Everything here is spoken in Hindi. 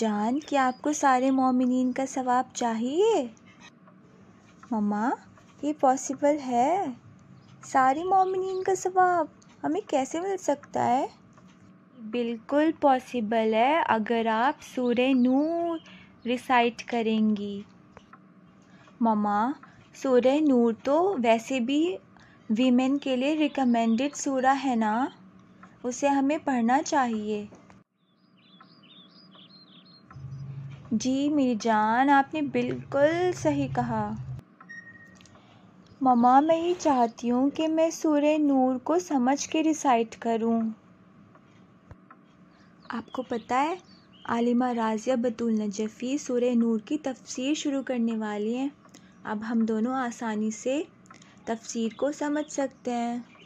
जान क्या आपको सारे मोमिन का सवाब चाहिए ममा ये पॉसिबल है सारे मोमिन का सवाब हमें कैसे मिल सकता है बिल्कुल पॉसिबल है अगर आप सूर्य नूर रिसाइट करेंगी ममा सूर्य नूर तो वैसे भी वीमेन के लिए रिकमेंडेड सूरा है ना उसे हमें पढ़ना चाहिए जी मेरी जान आपने बिल्कुल सही कहा ममा मैं ये चाहती हूँ कि मैं सूर्य नूर को समझ के रिसाइट करूँ आपको पता है आलिमा राजिया बतूल नजफ़ी सूर्य नूर की तफसीर शुरू करने वाली हैं अब हम दोनों आसानी से तफसीर को समझ सकते हैं